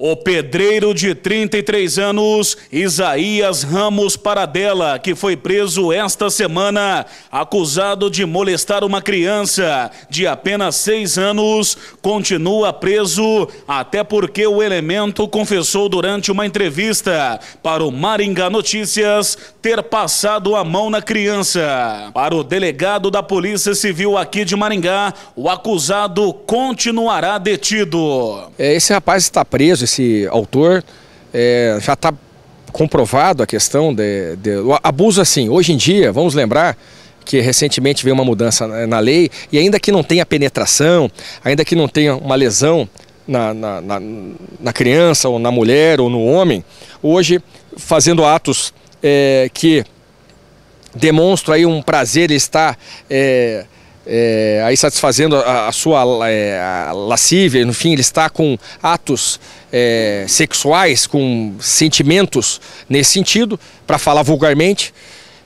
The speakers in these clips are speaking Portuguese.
O pedreiro de 33 anos, Isaías Ramos Paradela, que foi preso esta semana, acusado de molestar uma criança de apenas 6 anos, continua preso, até porque o elemento confessou durante uma entrevista para o Maringá Notícias ter passado a mão na criança. Para o delegado da Polícia Civil aqui de Maringá, o acusado continuará detido. É, esse rapaz está preso esse autor, é, já está comprovado a questão de, de abuso assim. Hoje em dia, vamos lembrar que recentemente veio uma mudança na, lei e ainda que não tenha penetração, ainda que não tenha uma lesão na, na, na criança ou na mulher ou no homem, hoje fazendo atos é, que demonstram aí um prazer estar é, é, aí satisfazendo a, a sua é, lascívia, no fim ele está com atos é, sexuais, com sentimentos nesse sentido, para falar vulgarmente,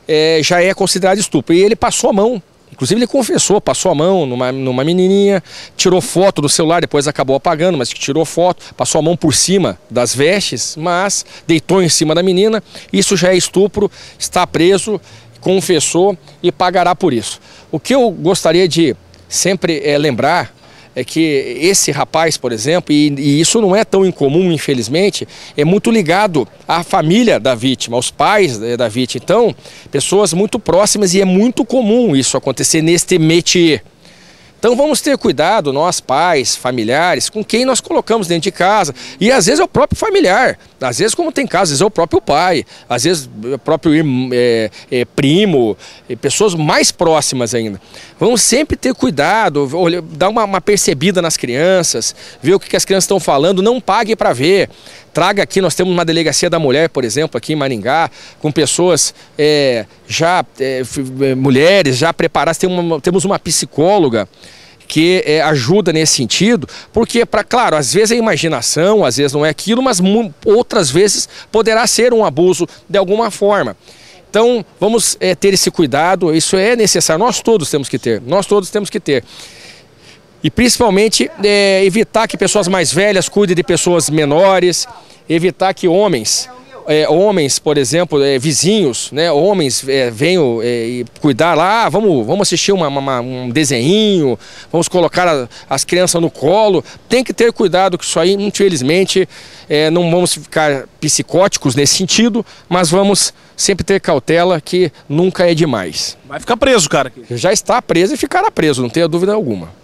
é, já é considerado estupro. E ele passou a mão Inclusive ele confessou, passou a mão numa, numa menininha, tirou foto do celular, depois acabou apagando, mas tirou foto, passou a mão por cima das vestes, mas deitou em cima da menina. Isso já é estupro, está preso confessou e pagará por isso. O que eu gostaria de sempre é, lembrar é que esse rapaz, por exemplo, e, e, isso não é tão incomum, infelizmente, é muito ligado à família da vítima, aos pais eh, da vítima. Então, pessoas muito próximas e é muito comum isso acontecer neste métier. Então vamos ter cuidado, nós pais, familiares, com quem nós colocamos dentro de casa. E às vezes é o próprio familiar, às vezes como tem casos, às vezes é o próprio pai, às vezes é o próprio é, é, primo, é, pessoas mais próximas ainda. Vamos sempre ter cuidado, olha, dar uma, uma percebida nas crianças, ver o que, que as crianças estão falando, não pague para ver. Traga aqui, nós temos uma delegacia da mulher, por exemplo, aqui em Maringá, com pessoas é, já, é, é, mulheres já preparadas, Tem uma, temos uma psicóloga que é, ajuda nesse sentido, porque, para claro, às vezes é imaginação, às vezes não é aquilo, mas outras vezes poderá ser um abuso de alguma forma. Então, vamos é, ter esse cuidado, isso é necessário, nós todos temos que ter, nós todos temos que ter. E principalmente é, evitar que pessoas mais velhas cuidem de pessoas menores, evitar que homens é, homens, por exemplo, é, vizinhos, né? Homens é, é cuidar lá, ah, vamos, vamos assistir uma, uma, um desenho, vamos colocar a, as crianças no colo. Tem que ter cuidado com isso aí, infelizmente, é, não vamos ficar psicóticos nesse sentido, mas vamos sempre ter cautela que nunca é demais. Vai ficar preso, cara. Já está preso e ficará preso, não tenha dúvida alguma.